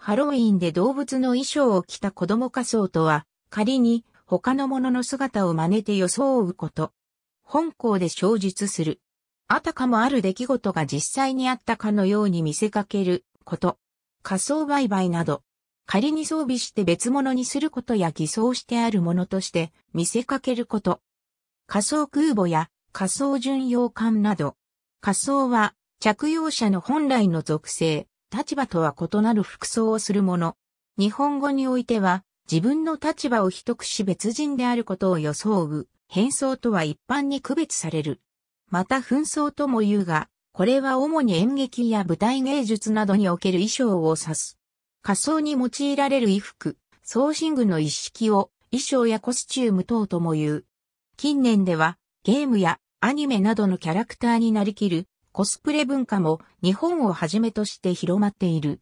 ハロウィーンで動物の衣装を着た子供仮装とは、仮に他のものの姿を真似て装うこと。本校で小述する。あたかもある出来事が実際にあったかのように見せかけること。仮装売買など。仮に装備して別物にすることや偽装してあるものとして見せかけること。仮装空母や仮装巡洋艦など。仮装は着用者の本来の属性、立場とは異なる服装をする者。日本語においては、自分の立場を秘匿し別人であることを装う、変装とは一般に区別される。また紛争とも言うが、これは主に演劇や舞台芸術などにおける衣装を指す。仮装に用いられる衣服、装身具の一式を衣装やコスチューム等とも言う。近年ではゲームやアニメなどのキャラクターになりきるコスプレ文化も日本をはじめとして広まっている。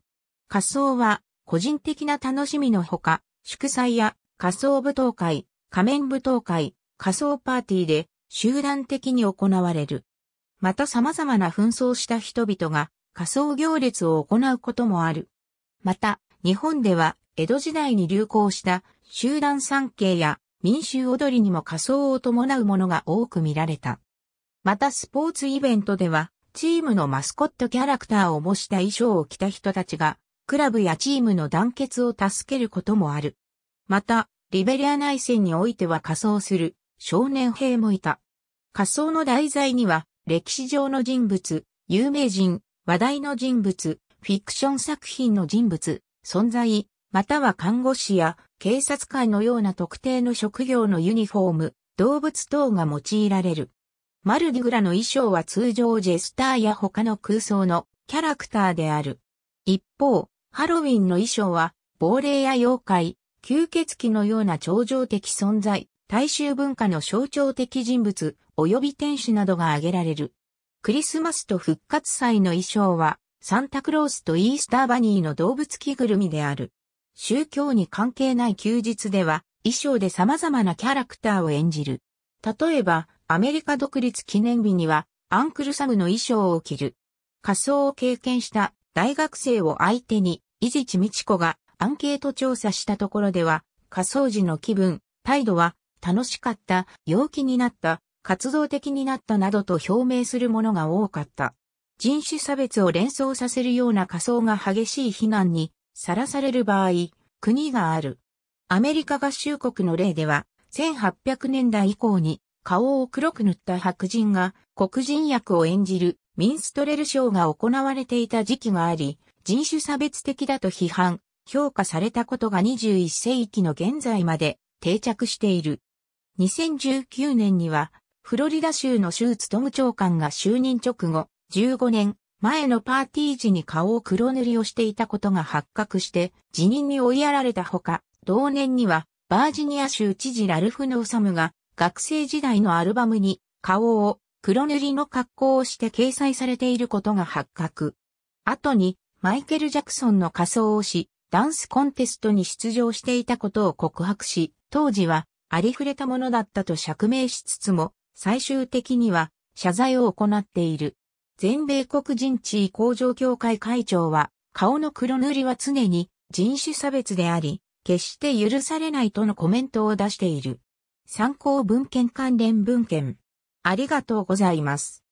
仮装は個人的な楽しみのほか、祝祭や仮装舞踏会、仮面舞踏会、仮装パーティーで集団的に行われる。また様々な紛争した人々が仮装行列を行うこともある。また、日本では江戸時代に流行した集団参詣や民衆踊りにも仮装を伴うものが多く見られた。またスポーツイベントではチームのマスコットキャラクターを模した衣装を着た人たちが、クラブやチームの団結を助けることもある。また、リベリア内戦においては仮装する少年兵もいた。仮装の題材には、歴史上の人物、有名人、話題の人物、フィクション作品の人物、存在、または看護師や警察官のような特定の職業のユニフォーム、動物等が用いられる。マルディグラの衣装は通常ジェスターや他の空想のキャラクターである。一方、ハロウィンの衣装は、亡霊や妖怪、吸血鬼のような超常的存在、大衆文化の象徴的人物、及び天使などが挙げられる。クリスマスと復活祭の衣装は、サンタクロースとイースターバニーの動物着ぐるみである。宗教に関係ない休日では、衣装で様々なキャラクターを演じる。例えば、アメリカ独立記念日には、アンクルサムの衣装を着る。仮装を経験した大学生を相手に、伊地知美智子がアンケート調査したところでは、仮装時の気分、態度は、楽しかった、陽気になった、活動的になったなどと表明するものが多かった。人種差別を連想させるような仮装が激しい非難にさらされる場合、国がある。アメリカ合衆国の例では、1800年代以降に顔を黒く塗った白人が黒人役を演じるミンストレルショーが行われていた時期があり、人種差別的だと批判、評価されたことが21世紀の現在まで定着している。2019年には、フロリダ州の州務長官が就任直後、15年前のパーティー時に顔を黒塗りをしていたことが発覚して、辞任に追いやられたほか、同年には、バージニア州知事ラルフ・ノーサムが、学生時代のアルバムに顔を黒塗りの格好をして掲載されていることが発覚。後にマイケル・ジャクソンの仮装をし、ダンスコンテストに出場していたことを告白し、当時はありふれたものだったと釈明しつつも、最終的には謝罪を行っている。全米黒人地位向上協会会長は、顔の黒塗りは常に人種差別であり、決して許されないとのコメントを出している。参考文献関連文献。ありがとうございます。